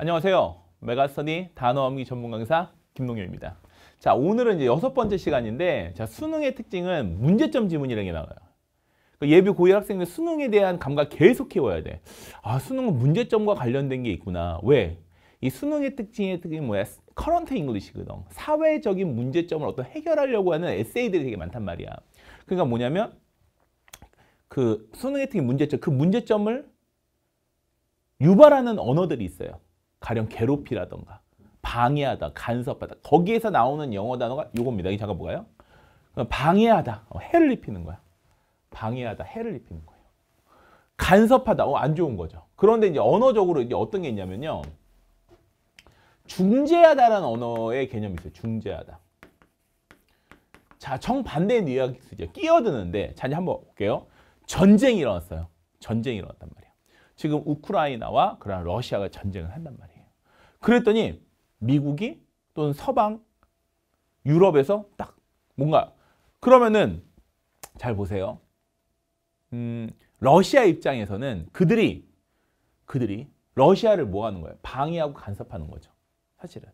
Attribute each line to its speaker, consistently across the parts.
Speaker 1: 안녕하세요. 메가스터디 단어 암기 전문 강사 김동엽입니다. 자, 오늘은 이제 여섯 번째 시간인데 자, 수능의 특징은 문제점 지문이라는 게 나와요. 그 예비 고1 학생들 수능에 대한 감각 계속 키워야 돼. 아, 수능은 문제점과 관련된 게 있구나. 왜? 이 수능의 특징의 특징이 뭐야? 커런트 잉글리시거든. 사회적인 문제점을 어떤 해결하려고 하는 에세이들이 되게 많단 말이야. 그러니까 뭐냐면 그 수능의 특징 문제점, 그 문제점을 유발하는 언어들이 있어요. 가령 괴롭히라던가 방해하다, 간섭하다. 거기에서 나오는 영어 단어가 이겁니다. 이 잠깐 뭐가요? 방해하다. 어, 해를 입히는 거야. 방해하다, 해를 입히는 거예요. 간섭하다. 어, 안 좋은 거죠. 그런데 이제 언어적으로 이제 어떤 게 있냐면요. 중재하다라는 언어의 개념이 있어요. 중재하다. 자, 정반대의 뉘앙스죠. 끼어드는데 자, 이제 한번 볼게요. 전쟁이 일어났어요. 전쟁이 일어났단 말이에요. 지금 우크라이나와 그런 러시아가 전쟁을 한단 말이에요. 그랬더니 미국이 또는 서방 유럽에서 딱 뭔가 그러면은 잘 보세요. 음, 러시아 입장에서는 그들이 그들이 러시아를 뭐 하는 거예요? 방해하고 간섭하는 거죠. 사실은.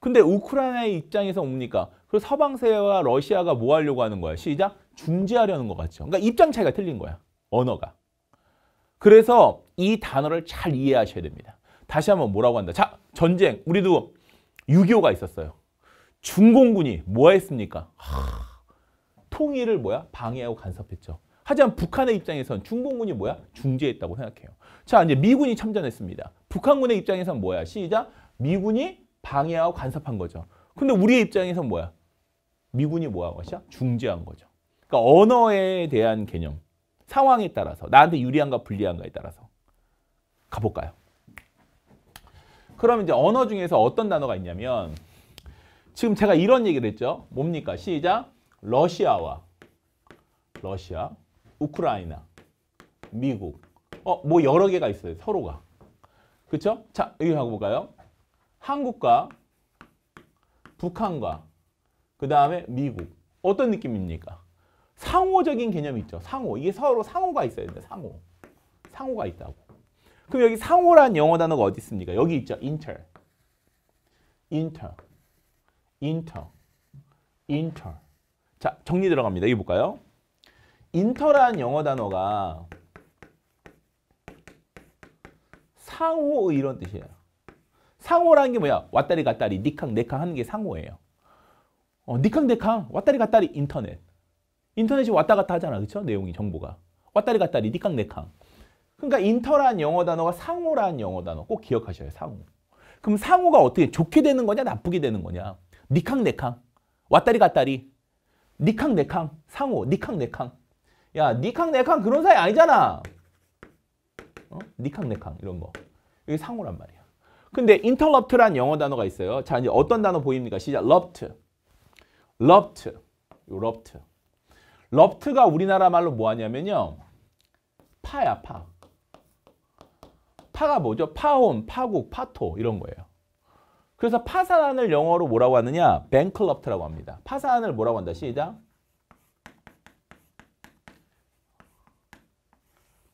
Speaker 1: 근데 우크라이나의 입장에서 뭡니까? 그 서방 세와 러시아가 뭐 하려고 하는 거야? 시작 중재하려는 것 같죠. 그러니까 입장 차이가 틀린 거야. 언어가. 그래서 이 단어를 잘 이해하셔야 됩니다. 다시 한번 뭐라고 한다. 자, 전쟁. 우리도 6.25가 있었어요. 중공군이 뭐 했습니까? 하, 통일을 뭐야? 방해하고 간섭했죠. 하지만 북한의 입장에선 중공군이 뭐야? 중재했다고 생각해요. 자, 이제 미군이 참전했습니다. 북한군의 입장에선 뭐야? 시작. 미군이 방해하고 간섭한 거죠. 근데 우리의 입장에선 뭐야? 미군이 뭐하고 것이야? 중재한 거죠. 그러니까 언어에 대한 개념, 상황에 따라서 나한테 유리한가 불리한가에 따라서 가볼까요? 그럼 이제 언어 중에서 어떤 단어가 있냐면 지금 제가 이런 얘기를 했죠. 뭡니까? 시작. 러시아와 러시아, 우크라이나, 미국. 어, 뭐 여러 개가 있어요. 서로가. 그렇죠? 자, 여기 가고 볼까요? 한국과 북한과 그 다음에 미국. 어떤 느낌입니까? 상호적인 개념이 있죠. 상호. 이게 서로 상호가 있어야 돼. 상호. 상호가 있다고. 그럼 여기 상호란 영어 단어가 어디 있습니까? 여기 있죠. inter. i n t 자, 정리 들어갑니다. 여기 볼까요? 인터란 영어 단어가 상호 이런 뜻이에요. 상호라게 뭐야? 왔다리 갔다리, 니캉, 네캉 하는 게 상호예요. 어, 니캉, 네캉, 왔다리 갔다리 인터넷. 인터넷이 왔다 갔다 하잖아. 그렇죠? 내용이, 정보가. 왔다리 갔다리, 니캉, 네캉. 그러니까 인터란 영어 단어가 상호란 영어 단어 꼭 기억하셔야 해요. 상호. 그럼 상호가 어떻게 좋게 되는 거냐 나쁘게 되는 거냐. 니캉내캉 왔다리 갔다리 니캉내캉 상호 니캉내캉야니캉내캉 그런 사이 아니잖아. 어? 니캉내캉 이런 거. 이게 상호란 말이야. 근데 인 n 럽트 r r 란 영어 단어가 있어요. 자 이제 어떤 단어 보입니까? 시작. 럽트. 럽트. 럽트. o v 가 우리나라 말로 뭐 하냐면요. 파야 파. 파가 뭐죠? 파혼, 파국, 파토 이런 거예요. 그래서 파산을 영어로 뭐라고 하느냐? 뱅클럽트라고 합니다. 파산을 뭐라고 한다? 시작.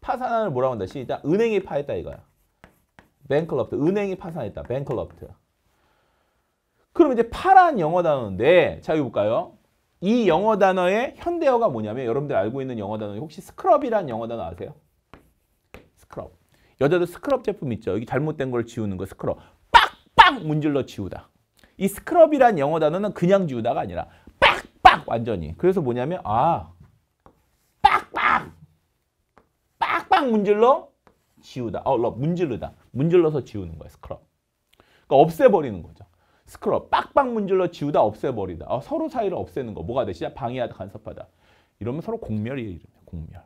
Speaker 1: 파산을 뭐라고 한다? 시작. 은행이 파했다 이거야. 뱅클럽트. 은행이 파산했다. 뱅클럽트. 그럼 이제 파란 영어 단어인데 자 여기 볼까요? 이 영어 단어의 현대어가 뭐냐면 여러분들 알고 있는 영어 단어 혹시 스크럽이란 영어 단어 아세요? 스크럽. 여자들 스크럽 제품 있죠. 여기 잘못된 걸 지우는 거 스크럽. 빡빡 문질러 지우다. 이 스크럽이란 영어 단어는 그냥 지우다가 아니라 빡빡 완전히. 그래서 뭐냐면 아 빡빡 빡빡 문질러 지우다. 어, 문질르다. 문질러서 지우는 거예 스크럽. 그러니까 없애버리는 거죠. 스크럽. 빡빡 문질러 지우다 없애버리다. 어, 서로 사이를 없애는 거. 뭐가 되시냐? 방해하다 간섭하다. 이러면 서로 공멸이에요. 공멸.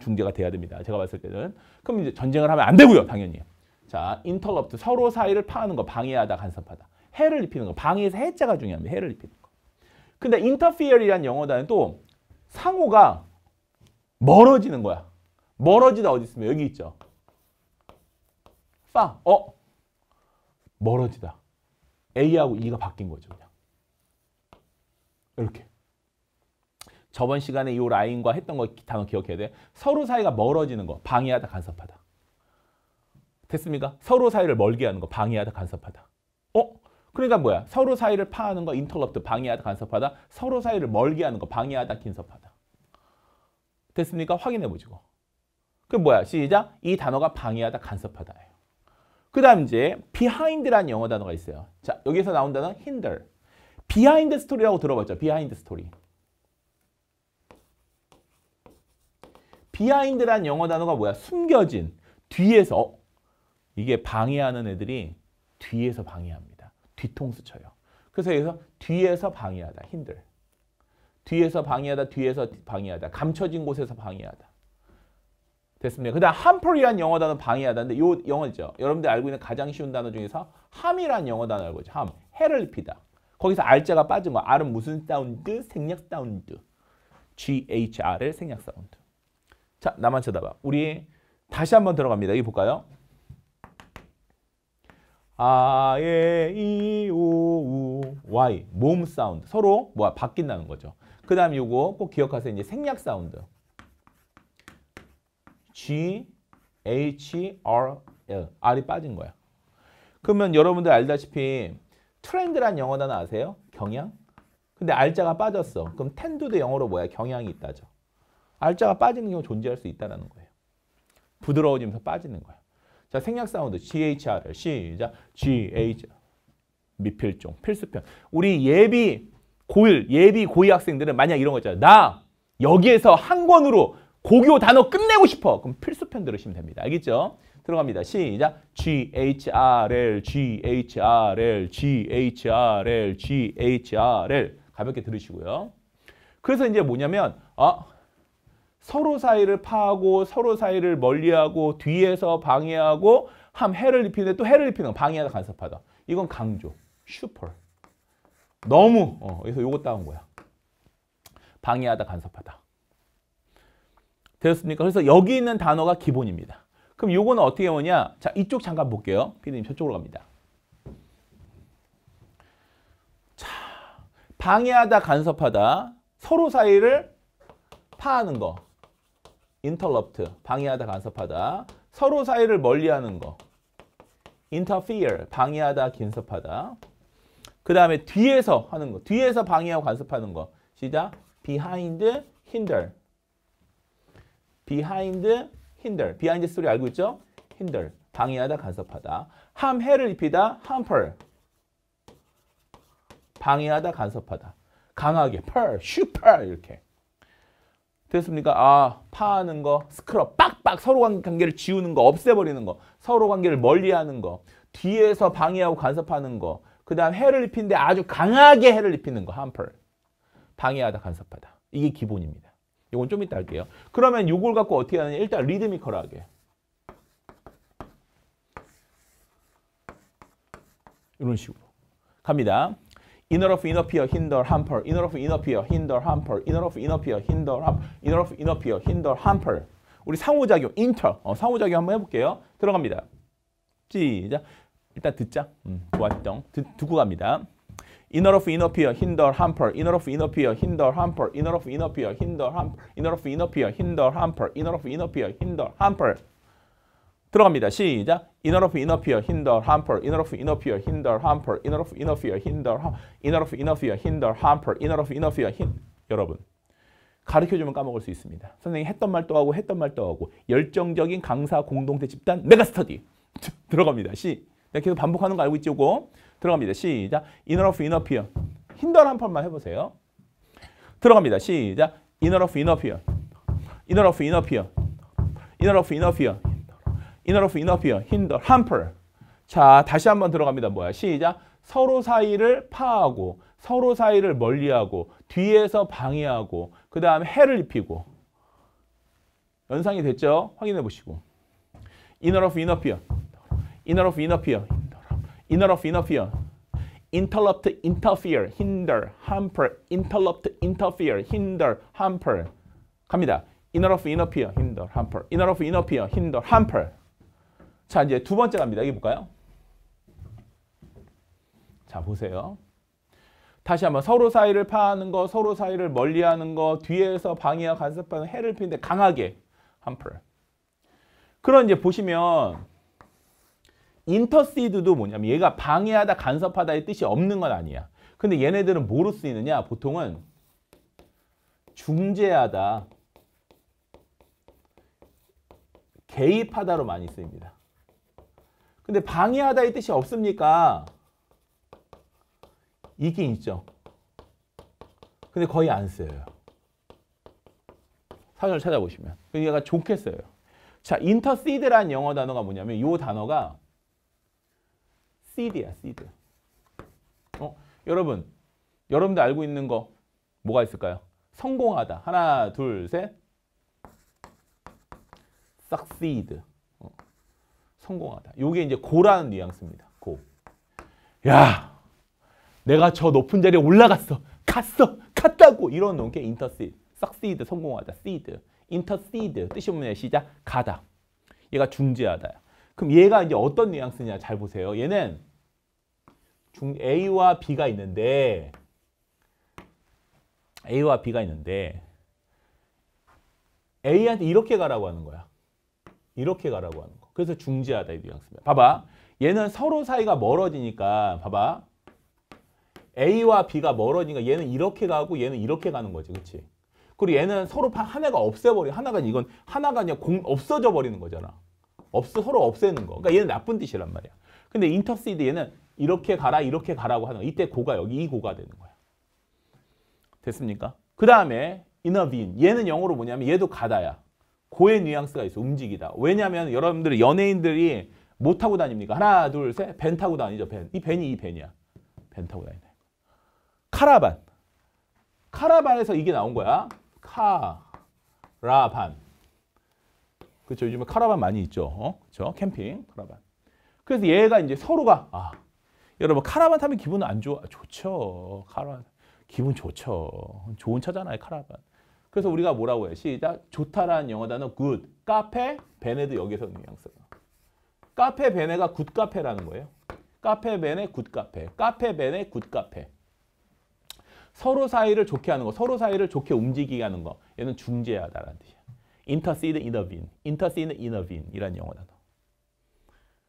Speaker 1: 중재가 돼야 됩니다. 제가 봤을 때는. 그럼 이제 전쟁을 하면 안 되고요. 당연히. 자, 인터럽트. 서로 사이를 파하는 거. 방해하다, 간섭하다. 해를 입히는 거. 방해에서 해자가 중요합니다. 해를 입히는 거. 근데 interfere이란 영어단은 또 상호가 멀어지는 거야. 멀어지다 어디 있으면 여기 있죠. 빵. 어? 멀어지다. A하고 E가 바뀐 거죠. 그냥. 이렇게. 저번 시간에 이 라인과 했던 거 단어 기억해야 돼. 서로 사이가 멀어지는 거. 방해하다, 간섭하다. 됐습니까? 서로 사이를 멀게 하는 거. 방해하다, 간섭하다. 어? 그러니까 뭐야? 서로 사이를 파하는 거. 인터럽트, 방해하다, 간섭하다. 서로 사이를 멀게 하는 거. 방해하다, 간섭하다. 됐습니까? 확인해보시고. 그 뭐야? 시작. 이 단어가 방해하다, 간섭하다예요. 그 다음 이제 behind라는 영어 단어가 있어요. 자, 여기서 나온 단어 hinder. 비하인드 스토리라고 들어봤죠? 비하인드 스토리. 비하인드란 영어 단어가 뭐야? 숨겨진, 뒤에서. 이게 방해하는 애들이 뒤에서 방해합니다. 뒤통수 쳐요. 그래서 여기서 뒤에서 방해하다, 힘들. 뒤에서 방해하다, 뒤에서 방해하다, 감춰진 곳에서 방해하다. 됐습니다. 그 다음 h a m 란 영어 단어 방해하다인데 요 영어죠. 여러분들 알고 있는 가장 쉬운 단어 중에서 함이란 영어 단어 알고 있죠. 함, 해를 입다 거기서 알자가 빠진 거. R은 무슨 사운드? 생략 사운드. GHR의 생략 사운드. 자, 나만 쳐다봐. 우리 다시 한 번 들어갑니다. 여기 볼까요? 아, 예, 이, 오, 우, y. 몸 사운드. 서로 뭐야? 바뀐다는 거죠. 그 다음 이거 꼭 기억하세요. 이제 생략 사운드. G, H, R, L. R이 빠진 거야. 그러면 여러분들 알다시피 트렌드란 영어 단어 아세요? 경향? 근데 R자가 빠졌어. 그럼 텐두도 영어로 뭐야? 경향이 있다죠. 알짜가 빠지는 경우 존재할 수 있다는 거예요. 부드러워지면서 빠지는 거예요. 자, 생략 사운드 GHR 시작 GH 미필종 필수편. 우리 예비 고1 예비 고2 학생들은 만약 이런 거 있잖아요. 나 여기에서 한 권으로 고교 단어 끝내고 싶어. 그럼 필수편 들으시면 됩니다. 알겠죠? 들어갑니다. 시작. G H R L G H R L G H R L G H R L 가볍게 들으시고요. 그래서 이제 뭐냐면 어, 서로 사이를 파하고 서로 사이를 멀리하고 뒤에서 방해하고 함 해를 입히는데 또 해를 입히는 방해하다 간섭하다. 이건 강조. 슈퍼. 너무. 어, 그래서 요거 따온 거야. 방해하다 간섭하다. 되었습니까? 그래서 여기 있는 단어가 기본입니다. 그럼 요거는 어떻게 오냐? 자, 이쪽 잠깐 볼게요. 피디님 저쪽으로 갑니다. 자, 방해하다 간섭하다. 서로 사이를 파하는 거. 인터럽트 방해하다, 간섭하다. 서로 사이를 멀리하는 거. interfere, 방해하다, 간섭하다. 그 다음에 뒤에서 하는 거. 뒤에서 방해하고 간섭하는 거. 시작. behind, hinder. behind, hinder. behind 소리 알고 있죠? hinder. 방해하다, 간섭하다. 함해를 입히다, hamper. 방해하다, 간섭하다. 강하게, per, 슈퍼 이렇게. 됐습니까? 아, 파하는 거, 스크럽, 빡빡 서로 관계를 지우는 거, 없애버리는 거, 서로 관계를 멀리하는 거, 뒤에서 방해하고 간섭하는 거, 그 다음 해를 입힌데 아주 강하게 해를 입히는 거, 함펄. 방해하다, 간섭하다. 이게 기본입니다. 이건 좀 이따 할게요. 그러면 이걸 갖고 어떻게 하느냐? 일단 리드미컬하게. 이런 식으로 갑니다. inner of inner peer, hinder, hamper. inner of inner peer, hinder, hamper. inner of inner peer, hinder, hamper. inner of inner peer, hinder, hamper. 우리 상호작용, inter. 어, 상호작용 한번 해볼게요. 들어갑니다. 시작. 일단 듣자. 음, 좋았죠. 듣, 듣고 갑니다. inner of inner peer, hinder, hamper. inner of inner peer, hinder, hamper. inner of inner peer, hinder, hamper. inner of inner peer, hinder, hamper. inner of inner peer, hinder, hamper. 들어갑니다. 시작. inner of interfere, hinder, hamper, inner of interfere, hinder, hamper, inner of interfere, hinder, inner of interfere, hinder, hamper, inner of interfere, hin. 여러분 가르쳐주면 까먹을 수 있습니다. 선생님이 했던 말 또 하고 했던 말 또 하고 열정적인 강사 공동체 집단 메가스터디 들어갑니다. 시 계속 반복하는 거 알고 있죠? 고 들어갑니다. 시작. inner of interfere, hinder, hamper만 해보세요. 들어갑니다. 시작. inner of interfere, inner of interfere, inner of interfere. inner of interfere, hinder, hamper. 자, 다시 한번 들어갑니다. 뭐야? 시작. 서로 사이를 파하고 서로 사이를 멀리하고 뒤에서 방해하고 그 다음에 해를 입히고 연상이 됐죠? 확인해 보시고 inner of interfere, inner of interfere, inner of interfere, interrupt, interfere, hinder, hamper, interrupt, interfere, hinder, hamper 갑니다. inner of interfere, hinder, hamper, inner of interfere, hinder, hamper 자, 이제 두 번째 갑니다. 이게 볼까요? 자, 보세요. 다시 한번 서로 사이를 파하는 거, 서로 사이를 멀리하는 거, 뒤에서 방해와 간섭하는 해를 피는데 강하게 함플. 그런 이제 보시면 인터시드도 뭐냐면 얘가 방해하다 간섭하다의 뜻이 없는 건 아니야. 근데 얘네들은 뭐로 쓰이느냐? 보통은 중재하다, 개입하다로 많이 쓰입니다. 근데 방해하다 의 뜻이 없습니까? 있긴 있죠. 근데 거의 안 써요. 사전을 찾아보시면. 그러니까 얘가 좋게 써요. 자, i n t e r c 영어 단어가 뭐냐면 이 단어가 s e 야 s e 어? 여러분, 여러분들 알고 있는 거 뭐가 있을까요? 성공하다. 하나, 둘, 셋. s u c 성공하다. 요게 이제 고라는 뉘앙스입니다. 고. 야, 내가 저 높은 자리에 올라갔어. 갔어. 갔다고. 이런 논게 인터시드. 싹시드 성공하다. 시드. 인터시드 뜻이 뭐냐 시작. 가다. 얘가 중재하다. 그럼 얘가 이제 어떤 뉘앙스냐 잘 보세요. 얘는 중 A와 B가 있는데 A와 B가 있는데 A한테 이렇게 가라고 하는 거야. 이렇게 가라고 하는 거. 그래서 중지하다 이 뉘앙스입니다. 봐봐. 얘는 서로 사이가 멀어지니까 봐봐. A와 B가 멀어지니까 얘는 이렇게 가고 얘는 이렇게 가는 거지. 그렇지? 그리고 얘는 서로 하나가 없애버려. 하나가 이건 하나가 그냥 공, 없어져 버리는 거잖아. 없어 서로 없애는 거. 그러니까 얘는 나쁜 뜻이란 말이야. 근데 인터시드 얘는 이렇게 가라 이렇게 가라고 하는 거. 이때 고가 여기 이 고가 되는 거야. 됐습니까? 그 다음에 인어빈 얘는 영어로 뭐냐면 얘도 가다야. 고의 뉘앙스가 있어 움직이다. 왜냐하면 여러분들 연예인들이 뭐 타고 다닙니까? 하나 둘셋벤 타고 다니죠 벤. 이 벤이 이 벤이야. 벤 타고 다니다. 카라반. 카라반에서 이게 나온 거야. 카라반. 그렇죠. 요즘에 카라반 많이 있죠. 어? 그렇죠. 캠핑 카라반. 그래서 얘가 이제 서로가 아 여러분 카라반 타면 기분 안 좋아? 좋죠. 카라반 기분 좋죠. 좋은 차잖아요. 카라반. 그래서 우리가 뭐라고 해? 시작. 좋다라는 영어 단어 good. 카페, 베네도 여기서 뉘앙스가. 카페 베네가 굿 카페라는 거예요. 카페 베네 굿 카페. 카페 베네 굿 카페. 서로 사이를 좋게 하는 거. 서로 사이를 좋게 움직이게 하는 거. 얘는 중재하다라는 뜻이야. intercede, intervene. intercede, intervene 이란 영어 단어.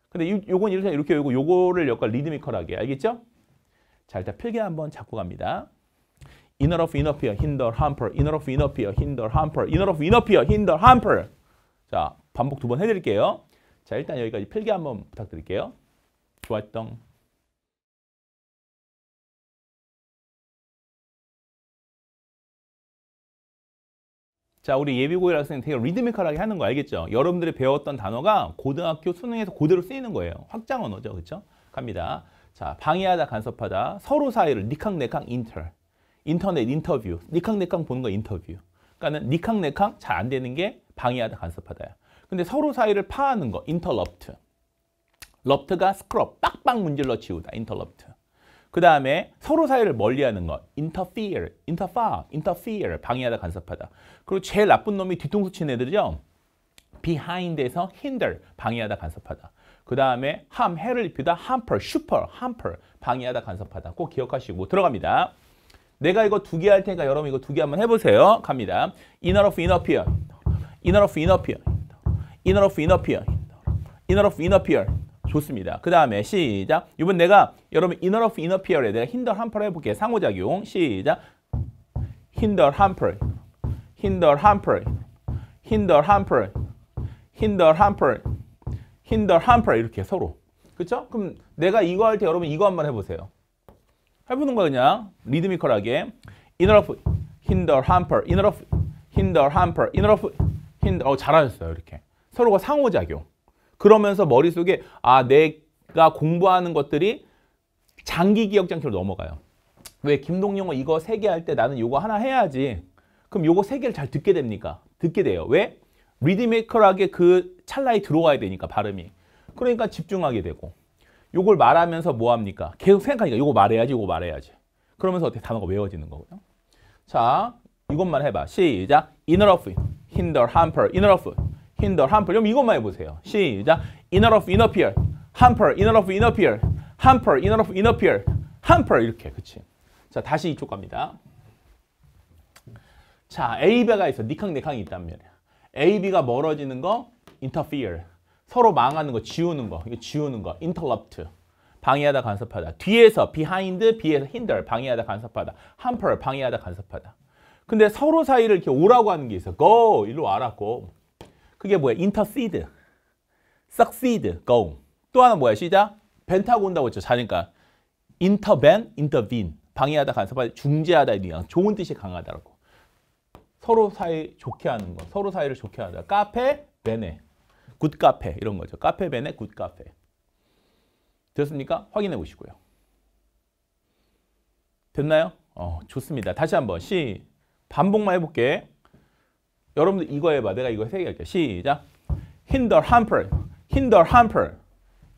Speaker 1: 근데 요, 요건 이렇게 이렇게 요거 요거를 약간 리드미컬하게 알겠죠? 자, 일단 필기 한번 잡고 갑니다. inner of inner pier, hinder, hamper, inner of inner pier, hinder, hamper, inner of inner pier, hinder, hamper. 자, 반복 두 번 해드릴게요. 자, 일단 여기까지 필기 한번 부탁드릴게요. 좋았던 자, 우리 예비고일 학생 되게 리드미컬하게 하는 거 알겠죠? 여러분들이 배웠던 단어가 고등학교 수능에서 그대로 쓰이는 거예요. 확장 언어죠. 그렇죠? 갑니다. 자, 방해하다, 간섭하다, 서로 사이를 니캉, 네캉, 인터. 인터넷 인터뷰, 니캉네캉 보는 거 인터뷰. 그러니까는 니캉네캉 잘 안 되는 게 방해하다 간섭하다 근데 서로 사이를 파하는 거, 인터럽트. 럽트가 스크럽, 빡빡 문질러 치우다, 인터럽트. 그 다음에 서로 사이를 멀리하는 것, interfere, i n 방해하다, 간섭하다. 그리고 제일 나쁜 놈이 뒤통수 친 애들이죠. b e h i 에서 h i 방해하다, 간섭하다. 그 다음에 함, 해를 입히다, hamper, 방해하다, 간섭하다. 꼭 기억하시고 들어갑니다. 내가 이거 두 개 할 테니까 여러분 이거 두 개 한번 해보세요. 갑니다. inner of inner peer, inner of inner peer, inner of inner peer, inner of inner peer. 좋습니다. 그 다음에 시작. 이번 내가 여러분 inner of inner peer에 내가 hinder hamper 해볼게. 상호작용. 시작. hinder hamper, hinder hamper, hinder hamper, hinder hamper, hinder hamper 이렇게 서로. 그렇죠? 그럼 내가 이거 할 때 여러분 이거 한번 해보세요. 해보는 거 그냥 리드미컬하게 inner of hinder hamper inner of hinder hamper inner of hinder 어, 잘하셨어요 이렇게 서로가 상호작용 그러면서 머릿속에 아 내가 공부하는 것들이 장기 기억 장치로 넘어가요 왜 김동영어 이거 세 개 할 때 나는 이거 하나 해야지 그럼 요거 세 개를 잘 듣게 됩니까 듣게 돼요 왜 리드미컬하게 그 찰나에 들어가야 되니까 발음이 그러니까 집중하게 되고 요걸 말하면서 뭐 합니까? 계속 생각하니까 요거 말해야지, 요거 말해야지. 그러면서 어떻게 단어가 외워지는 거고요. 자, 이것만 해봐. 시작. inner of, hinder, hamper, inner of, hinder, hamper. 그럼 이것만 해보세요. 시작. inner of, inner peer, hamper, inner of, inner peer, hamper, inner of, inner peer, hamper. 이렇게, 그치? 자, 다시 이쪽 갑니다. 자, A, B가 있어. 니캉, 네캉이 있단 말이야. A, B가 멀어지는 거, interfere. 서로 망하는 거, 지우는 거, 이거 지우는 거, interrupt. 방해하다, 간섭하다. 뒤에서, behind, 뒤에서, hinder, 방해하다, 간섭하다. hamper, 방해하다, 간섭하다. 근데 서로 사이를 이렇게 오라고 하는 게 있어. go, 일로 와라, g 그게 뭐야? intercede, succeed, go. 또 하나 뭐야? 시작. 벤타고 온다고 했죠. 자니까. intervene, intervene. 방해하다, 간섭하다, 중재하다, 이랑 좋은 뜻이 강하다라고. 서로 사이 좋게 하는 거, 서로 사이를 좋게 하다. 카페, 베네. 굿카페 이런 거죠. 카페벤의 굿카페. 됐습니까? 확인해 보시고요. 됐나요? 어, 좋습니다. 다시 한번 시 반복만 해볼게. 여러분들 이거 해봐. 내가 이거 해결할게. 시작. hinder, hamper, hinder, hamper,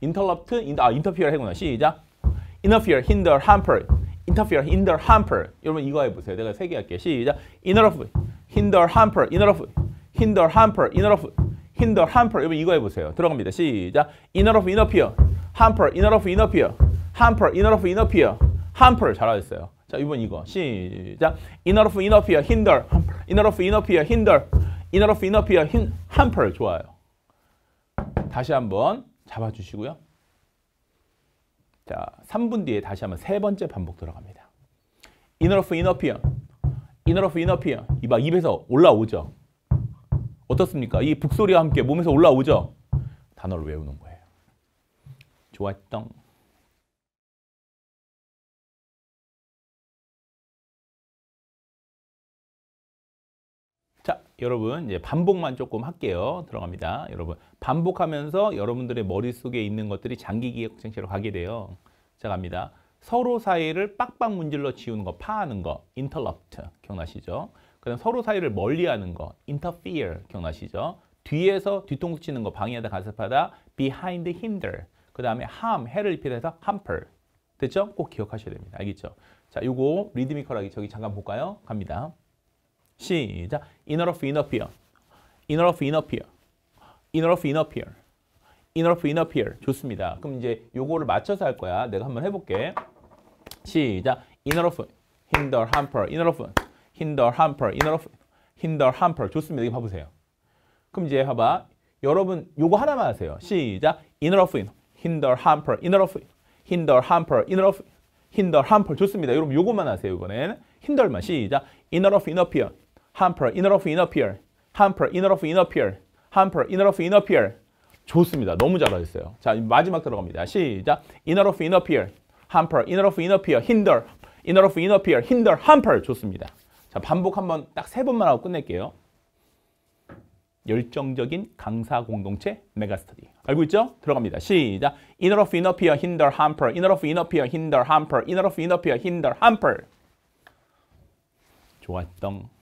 Speaker 1: interrupt, in, 아 interfere 해구나. 시작. interfere, hinder, hamper, interfere, hinder, hamper. 여러분 이거 해보세요. 내가 세 개 할게. 시작. interrupt, hinder, hamper, interrupt, hinder, hamper, interrupt, hinder, hamper. 여러분 이거 해보세요. 들어갑니다. 시작. inner of inner peer, hamper, inner of inner peer, hamper, inner of inner peer, hamper. 잘하셨어요. 자, 이번 이거 시작. inner of inner peer, hinder, hamper, inner of inner peer, hinder, inner of inner peer, hamper. 좋아요. 다시 한번 잡아주시고요. 자, 3분 뒤에 다시 한번 세 번째 반복 들어갑니다. inner of inner peer, inner of inner peer. 이봐 입에서 올라오죠. 어떻습니까? 이 북소리와 함께 몸에서 올라오죠? 단어를 외우는 거예요. 좋았던 자, 여러분 이제 반복만 조금 할게요. 들어갑니다. 여러분 반복하면서 여러분들의 머릿속에 있는 것들이 장기기억장치로 가게 돼요. 자, 갑니다. 서로 사이를 빡빡 문질러 지우는 거, 파하는 거, 인터럽트 기억나시죠? 그다음 서로 사이를 멀리하는 거, interfere 기억나시죠? 뒤에서 뒤통수 치는 거, 방해하다, 간섭하다, behind, hinder. 그 다음에 harm, 해를 입히다해서 hamper. 됐죠? 꼭 기억하셔야 됩니다. 알겠죠? 자, 요거 리드미컬하게 저기 잠깐 볼까요? 갑니다. 시작. inner of inner peer. inner of inner peer. inner of inner peer. inner of inner peer. 좋습니다. 그럼 이제 요거를 맞춰서 할 거야. 내가 한번 해볼게. 시작. inner of hinder, hamper. inner of hinder, hamper. in order hinder, hamper. 좋습니다. 이거 봐보세요. 그럼 이제 봐봐. 여러분 요거 하나만 하세요. 시작. in order of hinder, hamper. in order of hinder, hamper. in order of hinder, hamper. 좋습니다. 여러분 요거만 하세요. 이거는 hinder만. 시작. in order of interfere, hamper. in order of interfere, hamper. in order of interfere, hamper. in order of interfere. 좋습니다. 너무 잘하셨어요. 자, 마지막 들어갑니다. 시작. in order of interfere, hamper. in order of interfere, hinder. in order of interfere, hinder, hamper. 좋습니다. 자, 반복 한 번 딱 세 번만 하고 끝낼게요. 열정적인 강사 공동체 메가스터디. 알고 있죠? 들어갑니다. 시작. Inner of inner peer, hinder, hamper. Inner of inner peer, hinder, hamper. Inner of inner peer, hinder, hamper. 좋았던